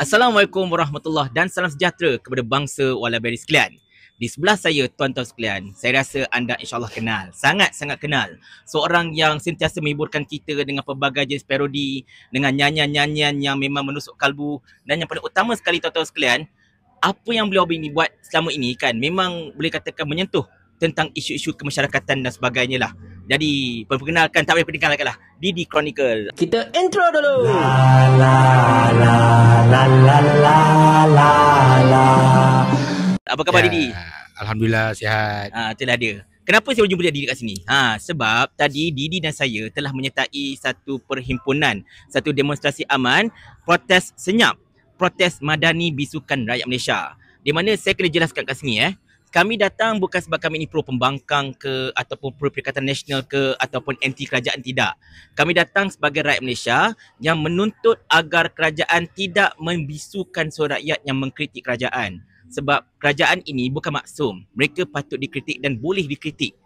Assalamualaikum warahmatullahi dan salam sejahtera kepada bangsa Walaberi sekalian. Di sebelah saya tuan-tuan sekalian, saya rasa anda insyaallah kenal, sangat-sangat kenal. Seorang yang sentiasa menghiburkan kita dengan pelbagai jenis parodi, dengan nyanyian-nyanyian yang memang menusuk kalbu dan yang paling utama sekali tuan-tuan sekalian, apa yang beliau ini buat selama ini kan memang boleh katakan menyentuh tentang isu-isu kemasyarakatan dan sebagainya lah. Jadi perkenalkan tak payah peningkanlah lah Didi Chronicle. Kita intro dulu. La la la la la la la. Apa khabar ya, Didi? Alhamdulillah sihat. Ah ha, itulah dia. Kenapa saya jumpa Didi kat sini? Ha, sebab tadi Didi dan saya telah menyertai satu perhimpunan, satu demonstrasi aman, protes senyap, protes madani bisukan rakyat Malaysia. Di mana saya kena jelaskan kat sini eh kami datang bukan sebab kami ini pro pembangkang ke ataupun pro Perikatan Nasional ke ataupun anti kerajaan tidak. Kami datang sebagai rakyat Malaysia yang menuntut agar kerajaan tidak membisukan suara rakyat yang mengkritik kerajaan. Sebab kerajaan ini bukan maksum. Mereka patut dikritik dan boleh dikritik.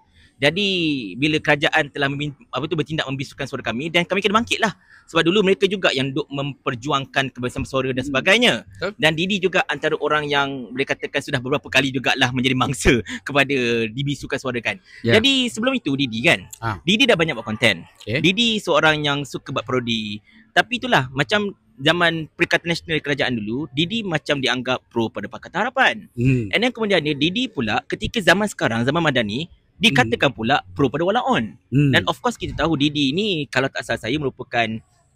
Jadi bila kerajaan telah memin, apa tu bertindak membisukan suara kami dan kami kena bangkitlah. Sebab dulu mereka juga yang duk memperjuangkan kebebasan suara dan hmm. sebagainya. Huh? Dan Didi juga antara orang yang boleh katakan sudah beberapa kali juga lah menjadi mangsa kepada dibisukan suara kan. Yeah. Jadi sebelum itu Didi kan. Ha. Didi dah banyak buat konten. Okay. Eh? Didi seorang yang suka buat parodi. Tapi itulah macam zaman Perikatan Nasional Kerajaan dulu, Didi macam dianggap pro pada Pakatan Harapan. Hmm. And then kemudian Didi pula ketika zaman sekarang, zaman Madani, Dikatakan hmm. pula pro pada on Hmm. Dan of course kita tahu Didi ni kalau tak salah saya merupakan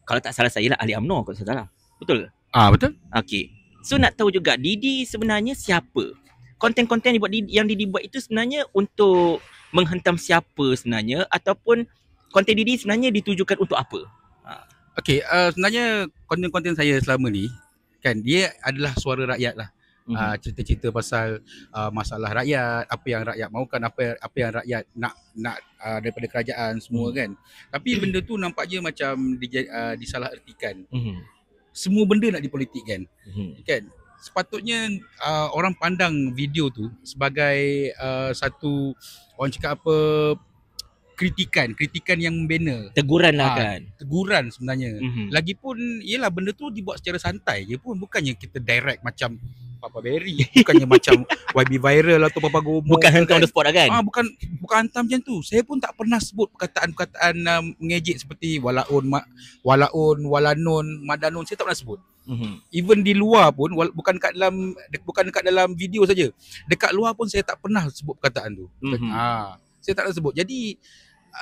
kalau tak salah saya lah ahli UMNO kalau tak salah. Betul Ah ha, betul. Okey. So nak tahu juga Didi sebenarnya siapa? Konten-konten yang Didi, yang Didi buat itu sebenarnya untuk menghentam siapa sebenarnya ataupun konten Didi sebenarnya ditujukan untuk apa? Ha. Okey, uh, sebenarnya konten-konten saya selama ni kan dia adalah suara rakyat lah. Ah, mm-hmm. uh, cerita-cerita pasal uh, masalah rakyat apa yang rakyat mahukan apa apa yang rakyat nak nak uh, daripada kerajaan semua mm-hmm. kan tapi benda tu nampak je macam di, uh, disalah ertikan mm mm-hmm. semua benda nak dipolitikkan mm-hmm. kan sepatutnya uh, orang pandang video tu sebagai uh, satu orang cakap apa kritikan kritikan yang membina teguran lah ha, kan teguran sebenarnya mm-hmm. lagipun ialah benda tu dibuat secara santai je pun bukannya kita direct macam Papa Berry bukannya macam YB viral atau Papa Gomo bukan hantam kan. the spot lah kan ah bukan bukan hantam macam tu saya pun tak pernah sebut perkataan-perkataan um, mengejek seperti walaun ma, walaun walanun madanun saya tak pernah sebut mm-hmm. even di luar pun wala, bukan kat dalam de, bukan dekat dalam video saja dekat luar pun saya tak pernah sebut perkataan tu mm-hmm. ah saya tak nak sebut jadi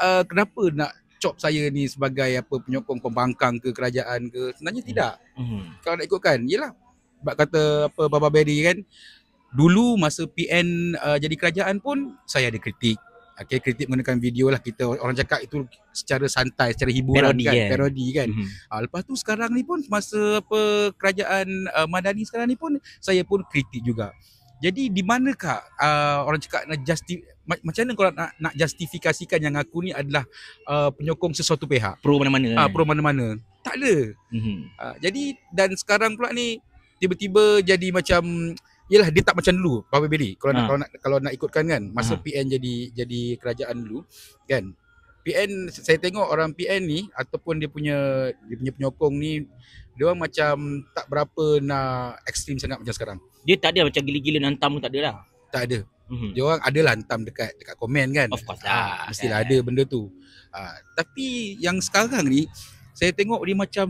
uh, kenapa nak cop saya ni sebagai apa penyokong pembangkang ke kerajaan ke sebenarnya hmm. tidak hmm. kalau nak ikutkan yelah sebab kata apa Baba Berry kan dulu masa PN uh, jadi kerajaan pun saya ada kritik Okay, kritik menggunakan video lah kita orang cakap itu secara santai, secara hiburan parody kan, yeah. parody kan. Mm-hmm. Ha, lepas tu sekarang ni pun masa apa kerajaan uh, Madani sekarang ni pun saya pun kritik juga. Jadi di manakah uh, orang cakap nak justi macam mana kau nak nak justifikasikan yang aku ni adalah uh, penyokong sesuatu pihak? Pro mana-mana. Ah uh, pro mana-mana. Tak ada. Mm-hmm. Uh, jadi dan sekarang pula ni tiba-tiba jadi macam ialah dia tak macam dulu Pak Beri. Kalau ha. nak ah. kalau nak kalau nak ikutkan kan masa ha. Ah. PN jadi jadi kerajaan dulu kan. PN saya tengok orang PN ni ataupun dia punya dia punya penyokong ni dia orang macam tak berapa nak ekstrim sangat macam sekarang dia tak ada macam gila-gila hantam pun tak ada lah. Tak ada. Mm-hmm. Dia orang ada lah hantam dekat dekat komen kan. Of course lah. Ha, mestilah yeah. ada benda tu. Ha, tapi yang sekarang ni saya tengok dia macam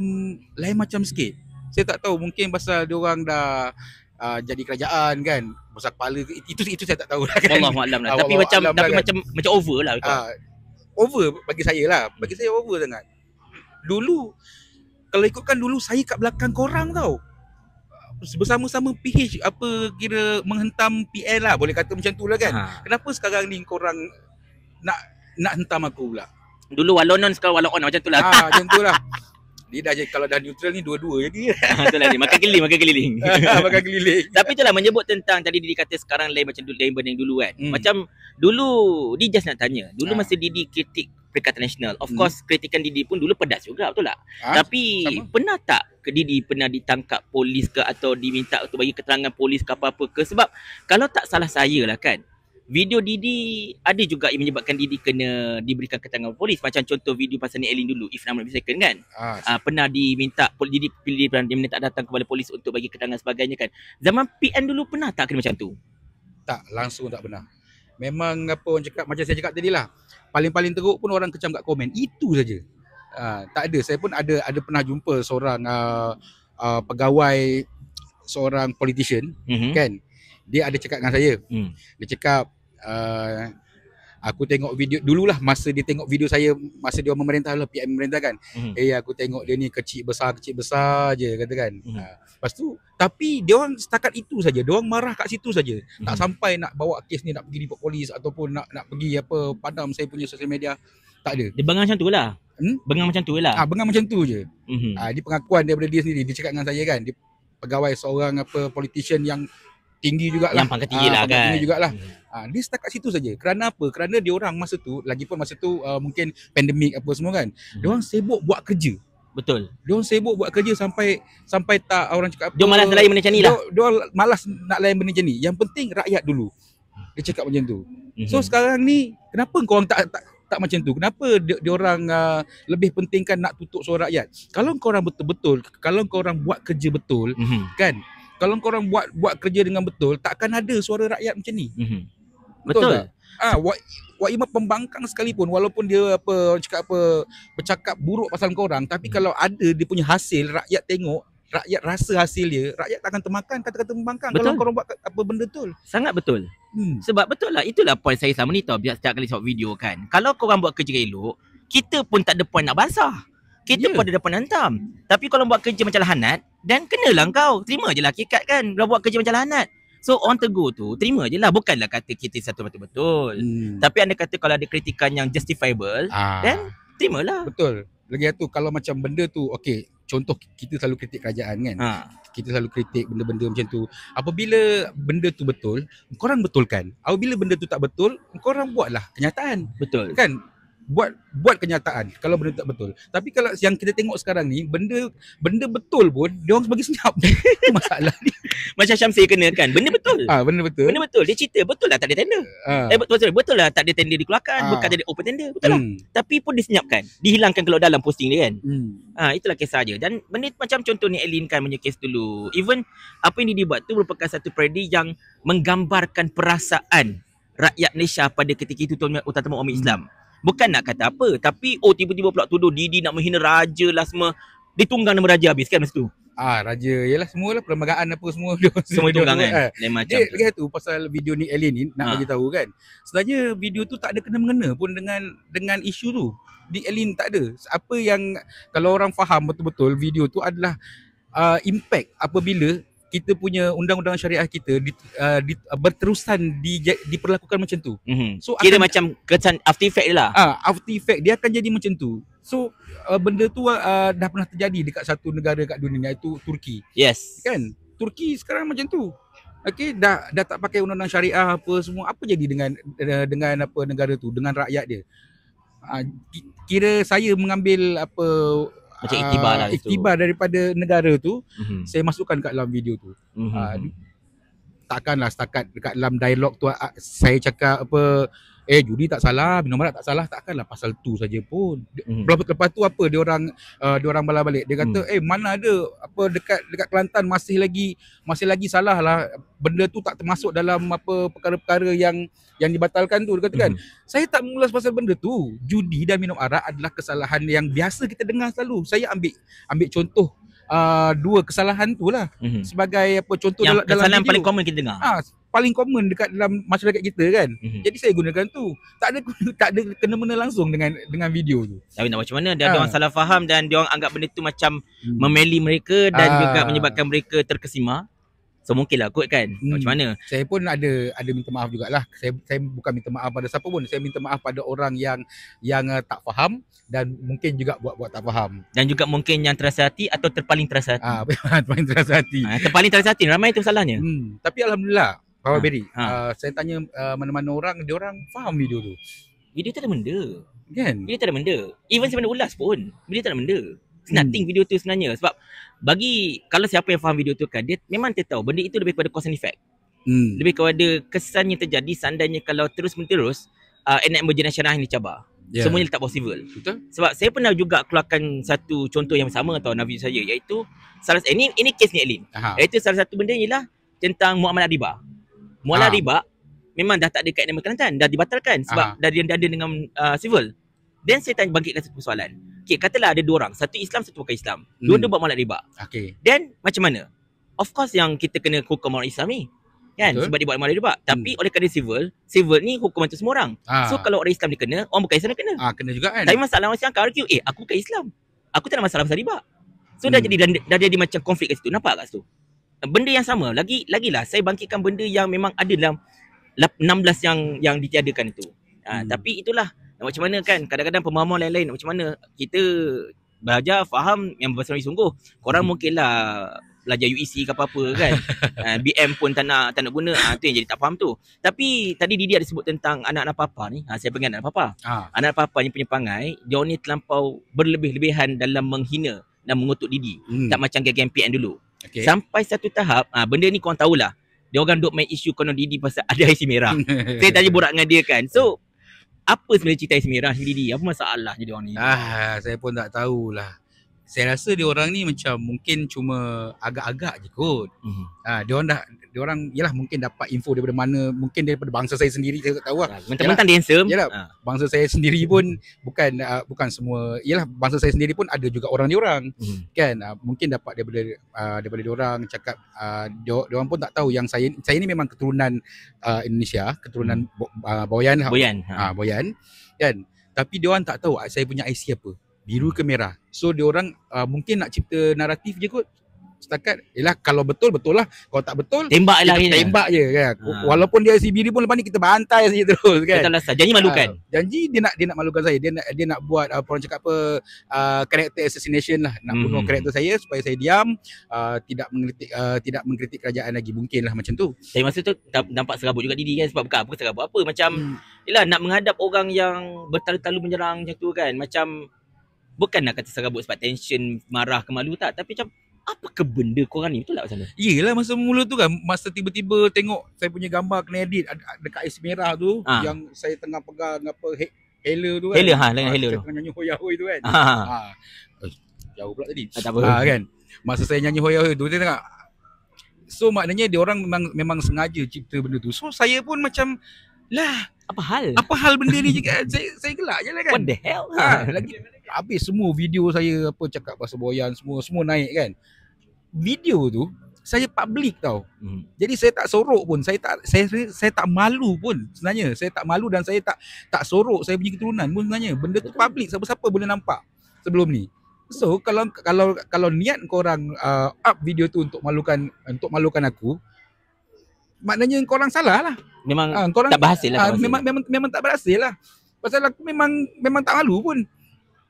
lain macam sikit. Saya tak tahu mungkin pasal dia orang dah uh, jadi kerajaan kan. Besar kepala ke, itu, itu saya tak tahu lah kan. Allah malam lah. tapi macam tapi kan. macam macam over lah ha, over bagi saya lah. Bagi saya over sangat. Dulu kalau ikutkan dulu saya kat belakang korang tau bersama-sama PH apa kira menghentam PL lah boleh kata macam tu lah kan. Ha. Kenapa sekarang ni korang nak nak hentam aku pula? Dulu walon on sekarang walon on macam tu lah. Ha, macam tu lah. Dia dah jadi kalau dah neutral ni dua-dua jadi. Betul ah, lah ni. Makan keliling, makan keliling. Ah, makan keliling. Tapi itulah menyebut tentang tadi Didi kata sekarang lain macam dulu lain yang dulu kan. Hmm. Macam dulu dia just nak tanya. Dulu ha. masa Didi kritik peringkat nasional. Of hmm. course kritikan Didi pun dulu pedas juga betul tak? Ha? Tapi Sama. pernah tak ke Didi pernah ditangkap polis ke atau diminta untuk bagi keterangan polis ke apa-apa ke sebab kalau tak salah saya lah kan video Didi ada juga yang menyebabkan Didi kena diberikan keterangan polis macam contoh video pasal ni Elin dulu if nama bisa kan ha, uh, pernah diminta pol Didi pilih pernah diminta tak datang kepada polis untuk bagi keterangan sebagainya kan zaman PN dulu pernah tak kena macam tu tak langsung tak pernah memang apa orang cakap macam saya cakap tadi lah paling-paling teruk pun orang kecam kat komen itu saja uh, tak ada saya pun ada ada pernah jumpa seorang uh, uh, pegawai seorang politician mm-hmm. kan dia ada cakap dengan saya mm. dia cakap aku tengok video dululah masa dia tengok video saya masa dia memerintah lah PM memerintah kan mm eh aku tengok dia ni kecil besar kecil besar je kata kan mm-hmm. Ah, lepas tu tapi dia orang setakat itu saja dia orang marah kat situ saja mm tak mhm. sampai nak bawa kes ni nak pergi report polis ataupun nak nak pergi apa padam saya punya sosial media tak ada dia bengang macam tu lah hmm? bengang macam tu lah ah, bengang macam tu je mm-hmm. uh, dia pengakuan daripada dia sendiri dia cakap dengan saya kan dia pegawai seorang apa politician yang tinggi ah, juga Yang pangkat tinggi ha, lah kan. Tinggi jugalah. Ha, dia stuck kat situ saja. Kerana apa? Kerana dia orang masa tu, lagi pun masa tu uh, mungkin pandemik apa semua kan. Hmm. Dia orang sibuk buat kerja. Betul. Dia orang sibuk buat kerja sampai sampai tak orang cakap apa. Dia malas nak layan benda ni lah. Dia malas nak layan benda ni. Yang penting rakyat dulu. Dia cakap macam tu. Hmm. So sekarang ni, kenapa kau orang tak, tak tak macam tu. Kenapa dia, dia orang uh, lebih pentingkan nak tutup suara rakyat? Kalau kau orang betul-betul, kalau kau orang buat kerja betul, mm-hmm. kan? kalau korang buat buat kerja dengan betul takkan ada suara rakyat macam ni mm-hmm. betul, betul tak ah ha, wak imam pembangkang sekalipun walaupun dia apa orang cakap apa bercakap buruk pasal korang tapi mm-hmm. kalau ada dia punya hasil rakyat tengok rakyat rasa hasil dia rakyat takkan termakan kata-kata pembangkang betul. kalau korang buat apa benda betul sangat betul hmm. sebab betul lah itulah point saya selama ni tau biar setiap kali saya video kan kalau korang buat kerja elok kita pun tak ada point nak basah kita yeah. pun ada depan hantam tapi kalau buat kerja macam lah dan kenalah kau. Terima je lah hakikat kan. Dah buat kerja macam lanat. So on to go tu, terima je lah. Bukanlah kata kita satu betul-betul. Hmm. Tapi anda kata kalau ada kritikan yang justifiable, ah. then terima lah. Betul. Lagi satu, kalau macam benda tu, okay. Contoh kita selalu kritik kerajaan kan. Ha. Kita selalu kritik benda-benda macam tu. Apabila benda tu betul, korang betulkan. Apabila benda tu tak betul, korang buatlah kenyataan. Betul. Kan? buat buat kenyataan kalau benda tak betul. Tapi kalau yang kita tengok sekarang ni benda benda betul pun dia orang bagi senyap. Masalah ni. Macam Syamsi kena kan. Benda betul. Ah ha, benda betul. Benda betul. Dia cerita betul lah tak ada tender. Ha. Eh betul betul betul lah tak ada tender dikeluarkan ha. bukan tadi open tender. Betul lah. hmm. lah. Tapi pun disenyapkan. Dihilangkan kalau dalam posting dia kan. Hmm. Ah ha, itulah kisah dia. Dan benda macam contoh ni Elin kan punya kes dulu. Even apa yang dia buat tu merupakan satu predi yang menggambarkan perasaan rakyat Malaysia pada ketika itu terutama umat Islam. Hmm. Bukan nak kata apa Tapi oh tiba-tiba pula tuduh Didi nak menghina raja lah semua Dia tunggang nama raja habis kan masa tu Ah raja ialah semua lah perlembagaan apa semua semua itu kan. Eh. Lain macam dia, tu. tu pasal video ni Ellen ni nak ha. bagi tahu kan. Sebenarnya video tu tak ada kena mengena pun dengan dengan isu tu. Di elin tak ada. Apa yang kalau orang faham betul-betul video tu adalah uh, impact apabila kita punya undang-undang syariah kita di, uh, di uh, berterusan di, diperlakukan macam tu. Mm-hmm. So kira akan, macam kesan after effect lah. Ah, uh, after effect dia akan jadi macam tu. So uh, benda tu uh, dah pernah terjadi dekat satu negara dekat dunia iaitu Turki. Yes. Kan? Turki sekarang macam tu. Okey, dah dah tak pakai undang-undang syariah apa semua. Apa jadi dengan eh, dengan apa negara tu, dengan rakyat dia? Uh, kira saya mengambil apa macam itibar ah, lah itu. Itibar daripada negara tu mm-hmm. saya masukkan kat dalam video tu. Mm-hmm. Uh, takkanlah setakat dekat dalam dialog tu uh, saya cakap apa uh, eh judi tak salah minum arak tak salah takkanlah pasal tu saja pun hmm. lepas tu apa dia orang uh, dia orang balik dia kata hmm. eh mana ada apa dekat dekat Kelantan masih lagi masih lagi salah lah benda tu tak termasuk dalam apa perkara-perkara yang yang dibatalkan tu dia kata kan, hmm. kan saya tak mengulas pasal benda tu judi dan minum arak adalah kesalahan yang biasa kita dengar selalu saya ambil ambil contoh uh, dua kesalahan tu lah mm-hmm. sebagai apa contoh yang dalam kesalahan video. paling common kita dengar ha, paling common dekat dalam masyarakat kita kan. Mm-hmm. Jadi saya gunakan tu. Tak ada tak ada kena mengena langsung dengan dengan video tu. Tapi nak macam mana dia ha. ada ah. orang salah faham dan dia orang anggap benda tu macam hmm. memeli mereka dan ha. juga menyebabkan mereka terkesima. So mungkin lah kot kan. Hmm. Macam mana? Saya pun ada ada minta maaf jugalah. Saya saya bukan minta maaf pada siapa pun. Saya minta maaf pada orang yang yang uh, tak faham dan mungkin juga buat-buat tak faham. Dan juga mungkin yang terasa hati atau terpaling terasa hati. Ah, ah, terpaling terasa hati. Ah, terpaling terasa hati. Ramai itu salahnya. Hmm. Tapi alhamdulillah Power ah, Berry. Ha. Uh, saya tanya uh, mana-mana orang, dia orang faham video tu. Video eh, tak ada benda. Kan? Video tak ada benda. Even sebenarnya ulas pun, video tak ada benda. Hmm. Nothing hmm. video tu sebenarnya sebab bagi kalau siapa yang faham video tu kan, dia memang dia tahu benda itu lebih kepada cause and effect. Hmm. Lebih kepada kesan yang terjadi seandainya kalau terus-menerus uh, anak berjenis syarah ini cabar. Yeah. Semuanya tak possible. Betul? Sebab saya pernah juga keluarkan satu contoh yang sama tau Nabi saya iaitu salah ini ini kes ni Elin. Iaitu salah satu benda ialah tentang Muhammad Adiba. Muala ha. Ah. riba memang dah tak ada kaitan dengan Kelantan kan? dah dibatalkan sebab ha. dah dia ada dengan uh, civil then saya tanya bangkitkan satu persoalan okey katalah ada dua orang satu Islam satu bukan Islam hmm. dua-dua buat muala riba okey then macam mana of course yang kita kena hukum orang Islam ni kan Betul. sebab dia buat muala riba hmm. tapi oleh kerana civil civil ni hukum untuk semua orang ha. so kalau orang Islam dia kena orang bukan Islam dia kena ah kena juga kan tapi masalah orang Islam kau argue eh aku bukan Islam aku tak ada masalah pasal riba So hmm. dah jadi dah, dah jadi macam konflik kat situ. Nampak kat situ? benda yang sama lagi lagilah saya bangkitkan benda yang memang ada dalam 16 yang yang ditiadakan itu ha, hmm. tapi itulah macam mana kan kadang-kadang pemahaman lain-lain macam mana kita belajar faham yang bahasa Melayu sungguh korang hmm. mungkinlah belajar UEC ke apa-apa kan ha, BM pun tak nak tak nak guna ha, tu yang jadi tak faham tu tapi tadi Didi ada sebut tentang anak-anak papa ni ha, saya pengen anak papa ha. anak papa ni punya pangai dia ni terlampau berlebih-lebihan dalam menghina dan mengutuk Didi hmm. tak macam geng-geng PN dulu Okay. Sampai satu tahap, ha, benda ni korang tahulah. Dia orang duk main isu konon Didi pasal ada IC merah. Saya tadi borak dengan dia kan. So, apa sebenarnya cerita IC merah Didi? Apa masalahnya dia orang ni? Ah, saya pun tak tahulah saya rasa dia orang ni macam mungkin cuma agak-agak je kot. Mm-hmm. Ha, dia orang dah dia orang yalah mungkin dapat info daripada mana, mungkin daripada bangsa saya sendiri saya tak tahu lah. Mentang-mentang dia handsome. Yalah, ha. bangsa saya sendiri pun bukan uh, bukan semua, yalah bangsa saya sendiri pun ada juga orang dia orang. Mm-hmm. Kan? Uh, mungkin dapat daripada uh, daripada dia orang cakap uh, dia orang pun tak tahu yang saya saya ni memang keturunan uh, Indonesia, keturunan mm-hmm. uh, Boyan. Lah. Boyan. Ha. Uh, Boyan. Kan? Tapi dia orang tak tahu ah, saya punya IC apa. Biru hmm. ke merah? So dia orang uh, mungkin nak cipta naratif je kot. Setakat yalah kalau betul betul lah. Kalau tak betul tembak lah kita tembak je kan. Ha. Walaupun dia ICB pun lepas ni kita bantai saja terus kan. Kita lah, rasa janji malukan. Uh, janji dia nak dia nak malukan saya. Dia nak dia nak buat apa uh, orang cakap apa uh, character assassination lah nak bunuh hmm. karakter saya supaya saya diam uh, tidak mengkritik uh, tidak mengkritik kerajaan lagi mungkin lah macam tu. Tapi masa tu nampak serabut juga Didi kan sebab bukan apa serabut apa macam hmm. yalah nak menghadap orang yang bertalu-talu menyerang macam tu kan. Macam Bukan nak kata serabut sebab tension, marah ke malu tak. Tapi macam apa ke benda korang ni? Betul tak macam tu? Yelah masa mula tu kan. Masa tiba-tiba tengok saya punya gambar kena edit dekat ais merah tu. Ha. Yang saya tengah pegang apa he- Hela tu kan. Hela ha, dengan Hela ah, tu. Saya tengah nyanyi hoya hoya tu kan. Ha. ha. Eh, jauh pula tadi. Ha, tak apa. Ha, kan. Masa saya nyanyi hoya hoya tu, dia tengah. So maknanya dia orang memang, memang sengaja cipta benda tu. So saya pun macam, lah apa hal? Apa hal benda ni juga saya saya gelak je lah kan. What the hell? Ha, lah. lagi habis semua video saya apa cakap pasal boyan semua semua naik kan. Video tu saya public tau. Hmm. Jadi saya tak sorok pun, saya tak saya, saya tak malu pun sebenarnya. Saya tak malu dan saya tak tak sorok saya punya keturunan pun sebenarnya. Benda tu public siapa-siapa boleh nampak sebelum ni. So kalau kalau kalau niat korang uh, up video tu untuk malukan untuk malukan aku, maknanya kau orang salah lah. Memang ha, ah, korang, tak berhasil lah. Ha, memang, memang, memang tak berhasil lah. Pasal aku memang, memang tak malu pun.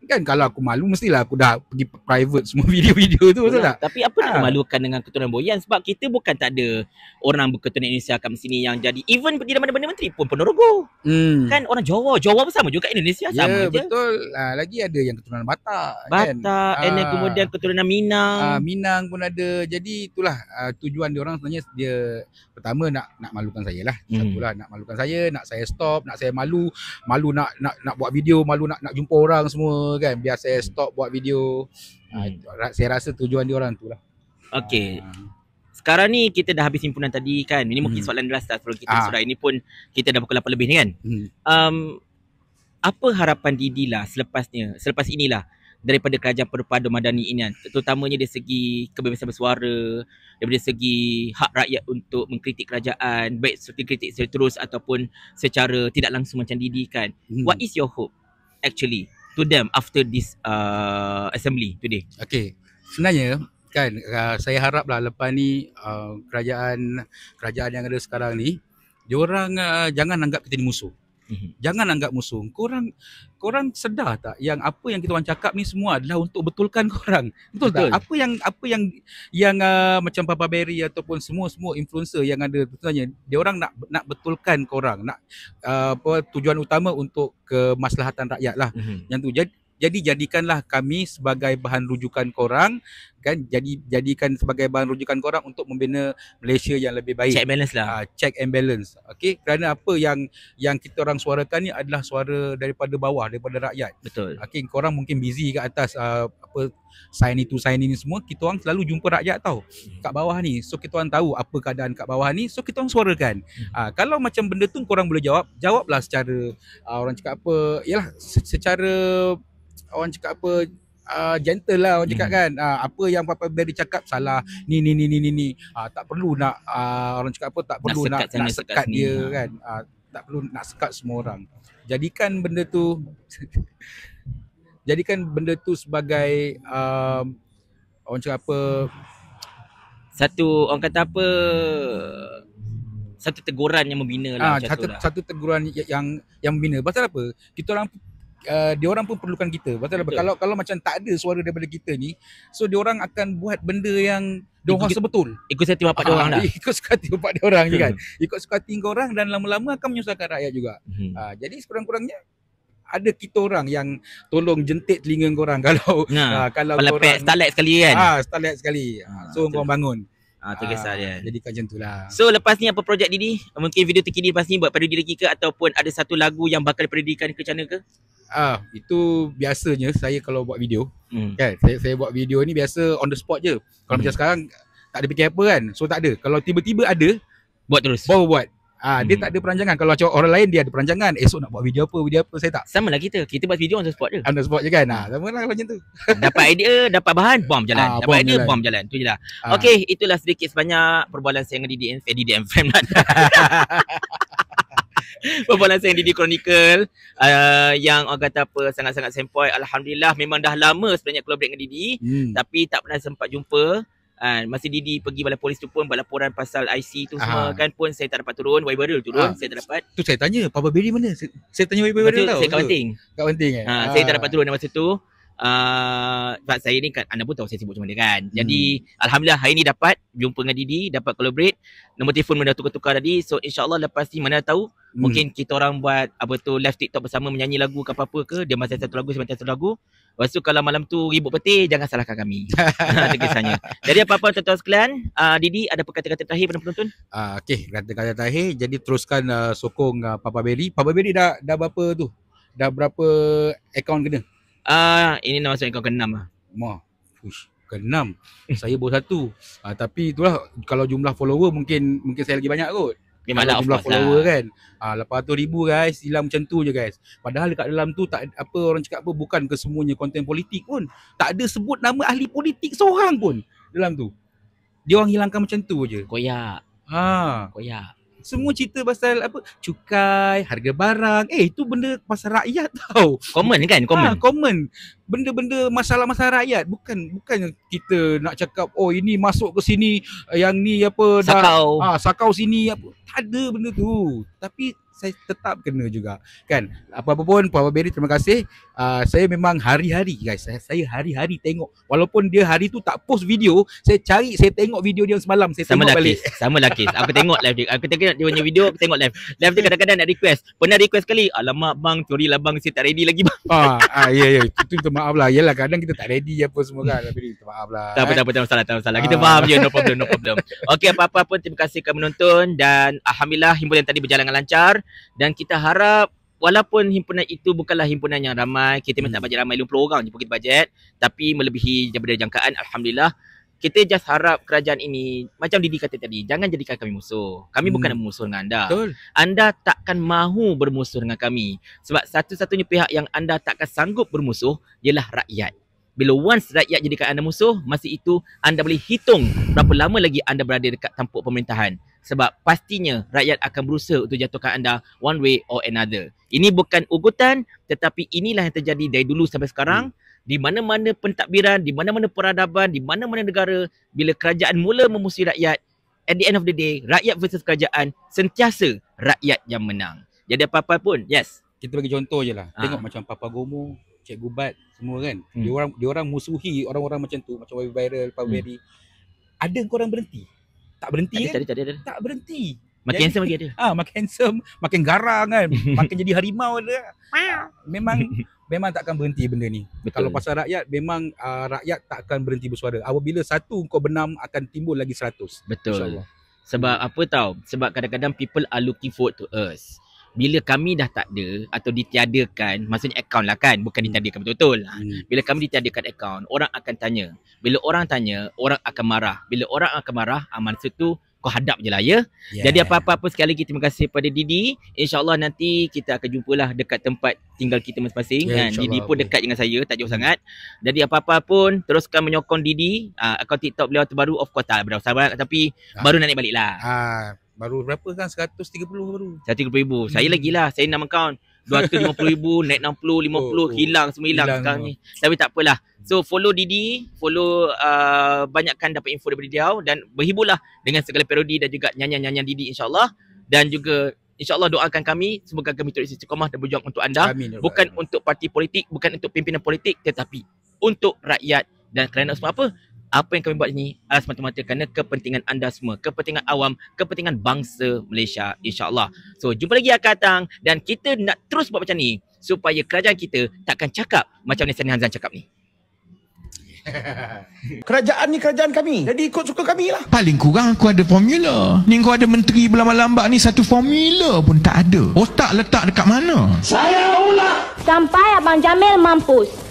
Kan kalau aku malu mestilah aku dah pergi private semua video-video tu betul tak? Tapi apa nak ah. malukan dengan keturunan Boyan sebab kita bukan tak ada orang berketurunan Indonesia kat sini yang jadi even pergi dalam mana-mana menteri pun penerogo. Hmm. Kan orang Jawa, Jawa pun sama juga Indonesia yeah, sama betul. je. betul. Ha, lagi ada yang keturunan Batak kan? Batak kan? and ha. Ah. then kemudian keturunan Minang. Ha, Minang pun ada. Jadi itulah ha, tujuan dia orang sebenarnya dia pertama nak nak malukan saya lah. Hmm. lah nak malukan saya, nak saya stop, nak saya malu, malu nak nak nak buat video, malu nak nak jumpa orang semua kan biar saya hmm. stop buat video ah, hmm. saya rasa tujuan dia orang tu lah Okay. ha. Ah. sekarang ni kita dah habis simpulan tadi kan ini mungkin hmm. soalan last lah sebelum kita ha. Ah. surat ini pun kita dah pukul 8 lebih ni kan hmm. um, apa harapan Didi lah selepasnya selepas inilah daripada kerajaan perpaduan madani ini kan terutamanya dari segi kebebasan bersuara daripada segi hak rakyat untuk mengkritik kerajaan baik seperti kritik secara terus ataupun secara tidak langsung macam Didi kan hmm. what is your hope actually to them after this uh, assembly today? Okay, sebenarnya kan uh, saya haraplah lepas ni uh, kerajaan kerajaan yang ada sekarang ni, orang uh, jangan anggap kita ni musuh. Mm-hmm. Jangan anggap musuh. Korang korang sedar tak yang apa yang kita orang cakap ni semua adalah untuk betulkan korang. Betul, Betul. tak? Apa yang apa yang yang uh, macam Papa Berry ataupun semua-semua influencer yang ada tentunya dia orang nak nak betulkan korang. Nak uh, apa tujuan utama untuk kemaslahatan rakyat lah mm-hmm. Yang tu. Jadi jadi jadikanlah kami sebagai bahan rujukan korang kan jadi jadikan sebagai bahan rujukan korang untuk membina Malaysia yang lebih baik check and balance lah uh, check and balance okey kerana apa yang yang kita orang suarakan ni adalah suara daripada bawah daripada rakyat betul okey korang mungkin busy kat atas uh, apa sign itu sign ini semua kita orang selalu jumpa rakyat tau hmm. kat bawah ni so kita orang tahu apa keadaan kat bawah ni so kita orang suarakan hmm. uh, kalau macam benda tu korang boleh jawab jawablah secara uh, orang cakap apa yalah secara orang cakap apa uh, gentle lah orang hmm. cakap kan uh, apa yang papa Barry cakap salah ni ni ni ni ni, Uh, tak perlu nak uh, orang cakap apa tak perlu nak sekat nak, nak sekat, sekat dia ni. Ha. kan uh, tak perlu nak sekat semua orang jadikan benda tu jadikan benda tu sebagai uh, orang cakap apa satu orang kata apa satu teguran yang membina lah ha, satu, lah. satu teguran yang yang membina pasal apa kita orang Uh, dia orang pun perlukan kita. Betul apa? Kalau kalau macam tak ada suara daripada kita ni, so dia orang akan buat benda yang dia orang rasa Ikut hati bapak dia orang ah, dah. Ikut suka hati bapak dia orang je kan. Hmm. Ikut suka hati kau orang dan lama-lama akan menyusahkan rakyat juga. Hmm. Uh, jadi sekurang-kurangnya ada kita orang yang tolong jentik telinga kau orang kalau nah, uh, kalau kau orang starlight sekali kan. Ah, uh, starlight sekali. Uh, so kau bangun. Ah, tu kisah dia. Jadi kan macam lah. So lepas ni apa projek Didi? Mungkin video terkini lepas ni buat pada diri ke ataupun ada satu lagu yang bakal diperdikan ke channel ke? ah itu biasanya saya kalau buat video hmm. kan saya, saya buat video ni biasa on the spot je kalau hmm. macam sekarang tak ada fikir apa kan so tak ada kalau tiba-tiba ada buat terus baru buat, Ah, hmm. Dia tak ada perancangan Kalau macam orang lain Dia ada perancangan Esok nak buat video apa Video apa saya tak Sama lah kita Kita buat video on the spot je On the spot je kan ah, Sama lah macam tu Dapat idea Dapat bahan Bom jalan ah, Dapat idea jalan. Bom jalan tu je lah. ah. Okay itulah sedikit sebanyak Perbualan saya dengan DDM Eh DDM Frame lah perbualan saya di The Chronicle uh, yang orang kata apa sangat-sangat sempoi alhamdulillah memang dah lama sebenarnya collaborate dengan Didi hmm. tapi tak pernah sempat jumpa uh, masa Didi pergi balai polis tu pun buat laporan pasal IC tu semua Aha. kan pun saya tak dapat turun viral turun ha. saya tak dapat tu saya tanya Papa Berry mana saya, saya tanya viral tau saya kat Banting kat Banting eh ha, ha. saya tak ah. dapat turun masa tu uh, sebab saya ni kan anda pun tahu saya sibuk macam mana kan. Hmm. Jadi alhamdulillah hari ni dapat jumpa dengan Didi, dapat collaborate. Nombor telefon benda tukar-tukar tadi. So insya lepas ni mana tahu hmm. mungkin kita orang buat apa tu live TikTok bersama menyanyi lagu ke apa-apa ke. Dia masih satu lagu, saya masih satu lagu. Lepas tu kalau malam tu ribut peti jangan salahkan kami. Ha, Tegasannya. Jadi apa-apa tuan-tuan sekalian, uh, Didi ada perkataan kata terakhir pada penonton? Ah uh, okey, kata-kata terakhir. Jadi teruskan uh, sokong uh, Papa Berry. Papa Berry dah dah berapa tu? Dah berapa account kena? Uh, ini nama saya kau keenam lah. Ma. Fush. Keenam. saya baru satu. Uh, tapi itulah kalau jumlah follower mungkin mungkin saya lagi banyak kot. Gimana okay, jumlah lah. follower lah. kan. Ah uh, 800 ribu guys, hilang macam tu je guys. Padahal dekat dalam tu tak apa orang cakap apa bukan ke semuanya konten politik pun. Tak ada sebut nama ahli politik seorang pun dalam tu. Dia orang hilangkan macam tu je. Koyak. Ha. Koyak. Semua cerita pasal apa Cukai Harga barang Eh itu benda pasal rakyat tau Common kan ha, common ha, Common Benda-benda masalah-masalah rakyat Bukan Bukan kita nak cakap Oh ini masuk ke sini Yang ni apa dah, Sakau ha, Sakau sini apa. Tak ada benda tu Tapi saya tetap kena juga kan apa-apa pun Puan Barry terima kasih uh, saya memang hari-hari guys saya, hari-hari tengok walaupun dia hari tu tak post video saya cari saya tengok video dia semalam saya sama tengok balik sama lelaki aku tengok live dia aku tengok dia punya video aku tengok live live dia kadang-kadang nak request pernah request kali alamak bang curi labang saya tak ready lagi bang ah, ah ya ya itu, itu, itu maaf lah yalah kadang kita tak ready apa semua kan tapi itu maaf lah tak apa eh. tak apa tak masalah, masalah. kita faham je no problem no problem Okay apa-apa pun terima kasih kerana menonton dan alhamdulillah himpunan tadi berjalan dengan lancar dan kita harap walaupun himpunan itu bukanlah himpunan yang ramai kita minta hmm. bajet ramai 50 orang je kita bajet tapi melebihi daripada jangkaan alhamdulillah kita just harap kerajaan ini macam Didi kata tadi jangan jadikan kami musuh kami hmm. bukan musuh dengan anda Betul. anda takkan mahu bermusuh dengan kami sebab satu-satunya pihak yang anda takkan sanggup bermusuh ialah rakyat bila once rakyat jadikan anda musuh, masa itu anda boleh hitung berapa lama lagi anda berada dekat tampuk pemerintahan. Sebab pastinya rakyat akan berusaha untuk jatuhkan anda one way or another. Ini bukan ugutan tetapi inilah yang terjadi dari dulu sampai sekarang. Hmm. Di mana-mana pentadbiran, di mana-mana peradaban, di mana-mana negara, bila kerajaan mula memusuhi rakyat, at the end of the day, rakyat versus kerajaan, sentiasa rakyat yang menang. Jadi apa-apa pun, yes. Kita bagi contoh je lah. Ha. Tengok macam Papa Gomo, cikgu bad semua kan. Hmm. Dia orang dia orang musuhi orang-orang macam tu macam viral viral hmm. Very. Ada kau orang berhenti. Tak berhenti ada, kan? Ada, ada, ada. Tak berhenti. Makin handsome lagi ada. Ah, ha, makin handsome, makin garang kan. makin jadi harimau dia. Memang memang tak akan berhenti benda ni. Betul. Kalau pasal rakyat memang uh, rakyat tak akan berhenti bersuara. Apabila satu kau benam akan timbul lagi seratus. Betul. Sebab apa tahu? Sebab kadang-kadang people are looking forward to us bila kami dah tak ada atau ditiadakan maksudnya akaun lah kan bukan hmm. ditiadakan betul-betul lah. hmm. bila kami ditiadakan akaun orang akan tanya bila orang tanya orang akan marah bila orang akan marah aman ah, tu kau hadap je lah ya yeah. jadi apa-apa pun sekali lagi terima kasih kepada Didi insyaAllah nanti kita akan jumpalah dekat tempat tinggal kita masing-masing yeah, kan? Didi pun dekat dengan saya tak jauh sangat jadi apa-apa pun teruskan menyokong Didi uh, ah, akaun TikTok beliau terbaru of course tak tapi ah. baru nak naik balik lah ah. Baru berapa kan? 130 baru. 130,000. Hmm. Saya lagi lah. Saya nak nama 250 ribu. net 60, 50. Oh, oh. Hilang semua hilang, hilang sekarang ni. Tapi tak apalah. So follow Didi. Follow uh, banyakkan dapat info daripada dia. Dan berhiburlah dengan segala parodi dan juga nyanyian-nyanyian Didi insyaAllah. Dan juga InsyaAllah doakan kami Semoga kami terus istiqamah Dan berjuang untuk anda Amin, ya Bukan Allah. untuk parti politik Bukan untuk pimpinan politik Tetapi Untuk rakyat Dan kerana sebab apa apa yang kami buat ini adalah semata-mata kerana kepentingan anda semua, kepentingan awam, kepentingan bangsa Malaysia Insyaallah. So jumpa lagi akan datang dan kita nak terus buat macam ni supaya kerajaan kita takkan cakap macam ni Sani Hanzan cakap ni. Kerajaan ni kerajaan kami Jadi ikut suka kami lah Paling kurang aku ada formula Ni kau ada menteri berlambak-lambak ni Satu formula pun tak ada Otak letak dekat mana? Saya ulang Sampai Abang Jamil mampus